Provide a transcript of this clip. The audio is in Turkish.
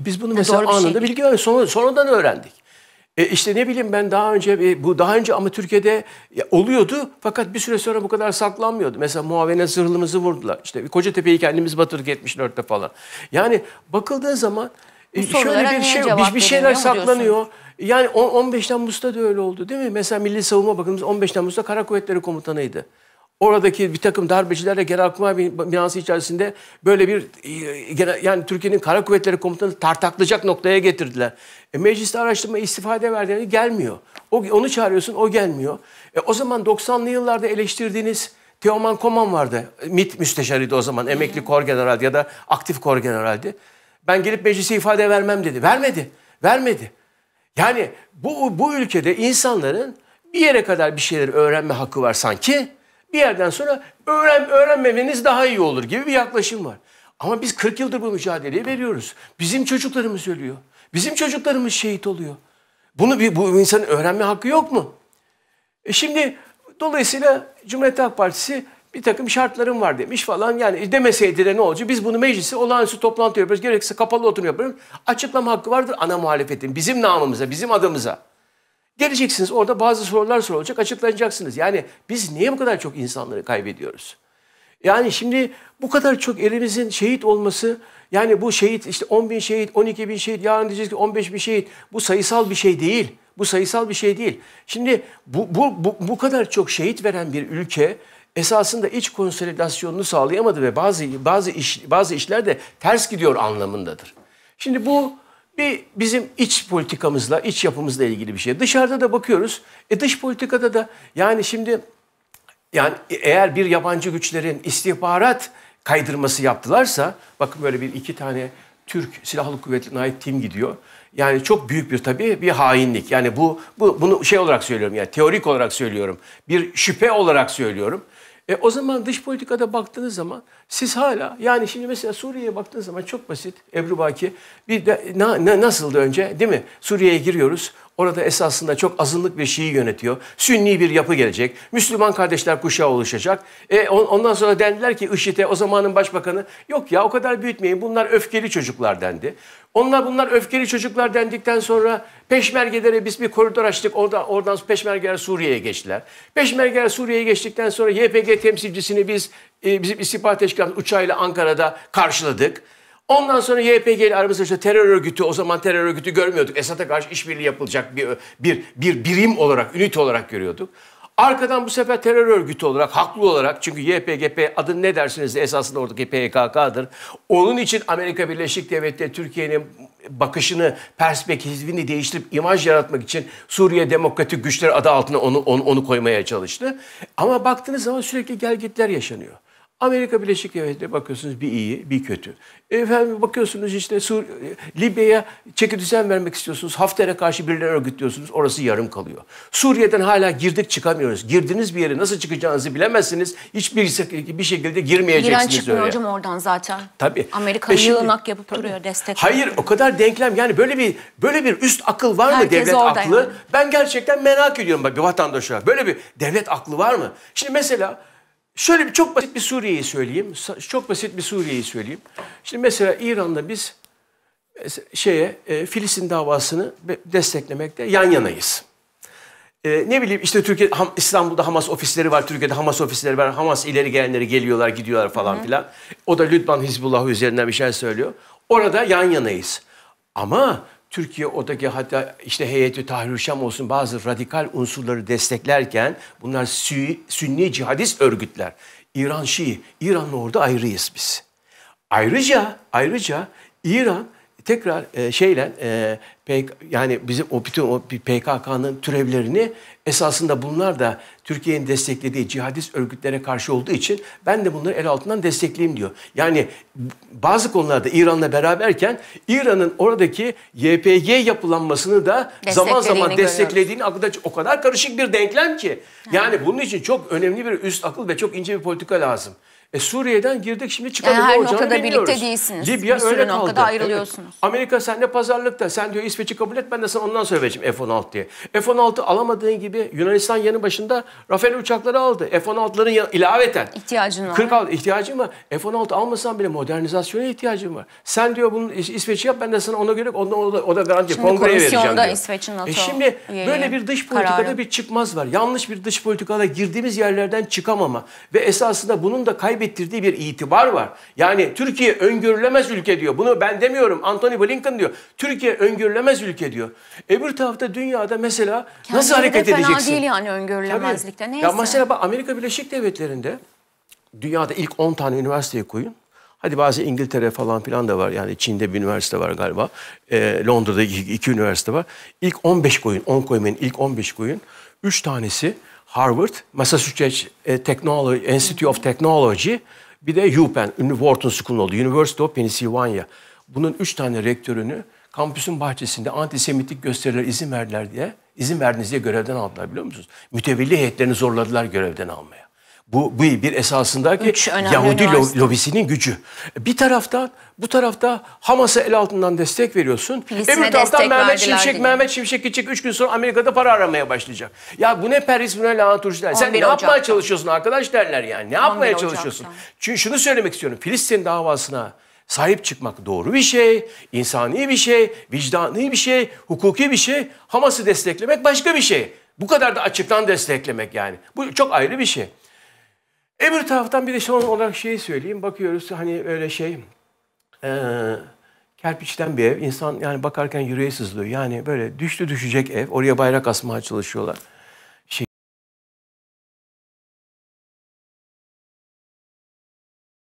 E, biz bunu mesela Doğru anında şey bilgi Sonra, sonradan öğrendik. E işte ne bileyim ben daha önce e, bu daha önce ama Türkiye'de oluyordu fakat bir süre sonra bu kadar saklanmıyordu. Mesela muavene zırhlımızı vurdular. İşte Kocatepe'yi kendimiz batırdık 74'te falan. Yani bakıldığı zaman e, bu şöyle bir şey bir, bir şeyler saklanıyor. Yani 15 Temmuz'da da öyle oldu değil mi? Mesela Milli Savunma Bakanımız 15 Temmuz'da Kara Kuvvetleri Komutanıydı. Oradaki bir takım darbecilerle Genelkurmay binası içerisinde böyle bir e, yani Türkiye'nin Kara Kuvvetleri Komutanı tartaklayacak noktaya getirdiler. E, mecliste araştırma istifade verdiğini gelmiyor. O, onu çağırıyorsun o gelmiyor. E, o zaman 90'lı yıllarda eleştirdiğiniz Teoman Koman vardı. E, MİT müsteşarıydı o zaman. Emekli kor generaldi ya da aktif kor generaldi. Ben gelip meclise ifade vermem dedi. Vermedi. Vermedi. Yani bu, bu ülkede insanların bir yere kadar bir şeyleri öğrenme hakkı var sanki. Bir yerden sonra öğren, öğrenmemeniz daha iyi olur gibi bir yaklaşım var. Ama biz 40 yıldır bu mücadeleyi veriyoruz. Bizim çocuklarımız ölüyor. Bizim çocuklarımız şehit oluyor. Bunu bir, bu insanın öğrenme hakkı yok mu? E şimdi dolayısıyla Cumhuriyet Halk Partisi bir takım şartlarım var demiş falan. Yani demeseydi de ne olacak? Biz bunu meclisi olağanüstü toplantı yapıyoruz. Gerekirse kapalı oturum yapıyoruz. Açıklama hakkı vardır ana muhalefetin. Bizim namımıza, bizim adımıza. Geleceksiniz orada bazı sorular sorulacak açıklanacaksınız. Yani biz niye bu kadar çok insanları kaybediyoruz? Yani şimdi bu kadar çok elimizin şehit olması yani bu şehit işte 10 bin şehit 12 bin şehit yarın diyeceğiz ki 15 bin şehit bu sayısal bir şey değil. Bu sayısal bir şey değil. Şimdi bu, bu, bu, bu kadar çok şehit veren bir ülke esasında iç konsolidasyonunu sağlayamadı ve bazı bazı iş bazı işler de ters gidiyor anlamındadır. Şimdi bu bir bizim iç politikamızla, iç yapımızla ilgili bir şey. Dışarıda da bakıyoruz. E dış politikada da yani şimdi yani eğer bir yabancı güçlerin istihbarat kaydırması yaptılarsa bakın böyle bir iki tane Türk Silahlı Kuvvetleri'ne ait tim gidiyor. Yani çok büyük bir tabii bir hainlik. Yani bu, bu bunu şey olarak söylüyorum yani teorik olarak söylüyorum. Bir şüphe olarak söylüyorum. E o zaman dış politikada baktığınız zaman siz hala yani şimdi mesela Suriye'ye baktığınız zaman çok basit Ebru Baki bir de na, na, nasıldı önce değil mi? Suriye'ye giriyoruz. Orada esasında çok azınlık bir Şii yönetiyor. Sünni bir yapı gelecek. Müslüman kardeşler kuşağı oluşacak. E, ondan sonra dendiler ki IŞİD'e o zamanın başbakanı yok ya o kadar büyütmeyin bunlar öfkeli çocuklar dendi. Onlar bunlar öfkeli çocuklar dendikten sonra peşmergelere biz bir koridor açtık. Orada, oradan peşmergeler Suriye'ye geçtiler. Peşmergeler Suriye'ye geçtikten sonra YPG temsilcisini biz e, bizim istihbarat teşkilatı uçağıyla Ankara'da karşıladık. Ondan sonra YPG ile aramızda işte terör örgütü, o zaman terör örgütü görmüyorduk. Esad'a karşı işbirliği yapılacak bir, bir, bir birim olarak, ünit olarak görüyorduk. Arkadan bu sefer terör örgütü olarak, haklı olarak çünkü YPGP adı ne dersiniz de esasında oradaki PKK'dır. Onun için Amerika Birleşik Devletleri Türkiye'nin bakışını, perspektifini değiştirip imaj yaratmak için Suriye Demokratik Güçler adı altına onu, onu, onu koymaya çalıştı. Ama baktığınız zaman sürekli gelgitler yaşanıyor. Amerika Birleşik Devletleri bakıyorsunuz bir iyi, bir kötü. Efendim bakıyorsunuz işte Sur Libya'ya çeki düzen vermek istiyorsunuz. Hafter'e karşı birileri örgütlüyorsunuz. Orası yarım kalıyor. Suriye'den hala girdik çıkamıyoruz. Girdiniz bir yere nasıl çıkacağınızı bilemezsiniz. Hiçbir bir şekilde girmeyeceksiniz Giren çıkmıyor öyle. hocam oradan zaten. Tabii. Amerika e şimdi, yığınak yapıp tabii. duruyor destek. Hayır o kadar denklem yani böyle bir böyle bir üst akıl var Herkes mı devlet aklı? Yani. Ben gerçekten merak ediyorum bak bir vatandaş olarak. Böyle bir devlet aklı var mı? Şimdi mesela Şöyle bir çok basit bir Suriye'yi söyleyeyim. Çok basit bir Suriye'yi söyleyeyim. Şimdi mesela İran'da biz şeye e, Filistin davasını desteklemekte yan yanayız. Ee, ne bileyim işte Türkiye İstanbul'da Hamas ofisleri var, Türkiye'de Hamas ofisleri var. Hamas ileri gelenleri geliyorlar, gidiyorlar falan filan. O da lütfan Hizbullah üzerinden bir şey söylüyor. Orada yan yanayız. Ama Türkiye odaki hatta işte heyeti Tahrir olsun bazı radikal unsurları desteklerken bunlar Sünni cihadist örgütler. İran Şii, İran'la orada ayrıyız biz. Ayrıca ayrıca İran tekrar e, şeyle e, PK, yani bizim o bütün o PKK'nın türevlerini esasında bunlar da Türkiye'nin desteklediği cihadist örgütlere karşı olduğu için ben de bunları el altından destekleyeyim diyor. Yani bazı konularda İran'la beraberken İran'ın oradaki YPG yapılanmasını da zaman zaman desteklediğini akılda o kadar karışık bir denklem ki. Yani bunun için çok önemli bir üst akıl ve çok ince bir politika lazım. E Suriye'den girdik şimdi çıkabilme yani her olacağını noktada bilmiyoruz. birlikte değilsiniz. Libya bir öyle kaldı. noktada ayrılıyorsunuz. Amerika senle pazarlıkta. Sen diyor İsveç'i kabul et ben de sana ondan sonra vereceğim F-16 diye. F-16 alamadığın gibi Yunanistan yanı başında Rafael uçakları aldı. F-16'ların ilaveten. İhtiyacın var. 40 aldı. İhtiyacın var. F-16 almasan bile modernizasyona ihtiyacın var. Sen diyor bunu İsveç'i yap ben de sana ona göre onda, o, da, o da garanti şimdi kongreye vereceğim diyor. İsveç'in NATO e şimdi böyle bir dış politikada kararı. bir çıkmaz var. Yanlış bir dış politikada girdiğimiz yerlerden çıkamama ve esasında bunun da kayb kaybettirdiği bir itibar var. Yani Türkiye öngörülemez ülke diyor. Bunu ben demiyorum. Anthony Blinken diyor. Türkiye öngörülemez ülke diyor. Öbür tarafta dünyada mesela Kendine nasıl hareket de fena edeceksin? değil yani öngörülemezlikte. Neyse. Ya mesela bak Amerika Birleşik Devletleri'nde dünyada ilk 10 tane üniversiteyi koyun. Hadi bazı İngiltere falan filan da var. Yani Çin'de bir üniversite var galiba. E, Londra'da iki, iki üniversite var. İlk 15 koyun. 10 koymayın. ilk 15 koyun. 3 tanesi Harvard, Massachusetts e, Technology, Institute of Technology, bir de UPenn, ünlü Wharton School oldu. University of Pennsylvania. Bunun üç tane rektörünü kampüsün bahçesinde antisemitik gösteriler izin verdiler diye, izin verdiniz diye görevden aldılar biliyor musunuz? Mütevelli heyetlerini zorladılar görevden almaya. Bu, bu bir esasında ki Yahudi üniversite. lobisinin gücü. Bir taraftan bu tarafta Hamas'a el altından destek veriyorsun. Filistin'e Öbür taraftan Mehmet Şimşek, gibi. Mehmet Şimşek gidecek Üç gün sonra Amerika'da para aramaya başlayacak. Ya bu ne Paris bu ne lanet Sen ne yapmaya Ocak'ta. çalışıyorsun arkadaş derler yani. Ne yapmaya çalışıyorsun? Çünkü şunu söylemek istiyorum. Filistin davasına sahip çıkmak doğru bir şey, insani bir şey, vicdani bir şey, hukuki bir şey. Hamas'ı desteklemek başka bir şey. Bu kadar da açıktan desteklemek yani. Bu çok ayrı bir şey. Öbür taraftan bir de son olarak şeyi söyleyeyim. Bakıyoruz hani öyle şey e, kerpiçten bir ev. İnsan yani bakarken yüreği sızlıyor. Yani böyle düştü düşecek ev. Oraya bayrak asmaya çalışıyorlar.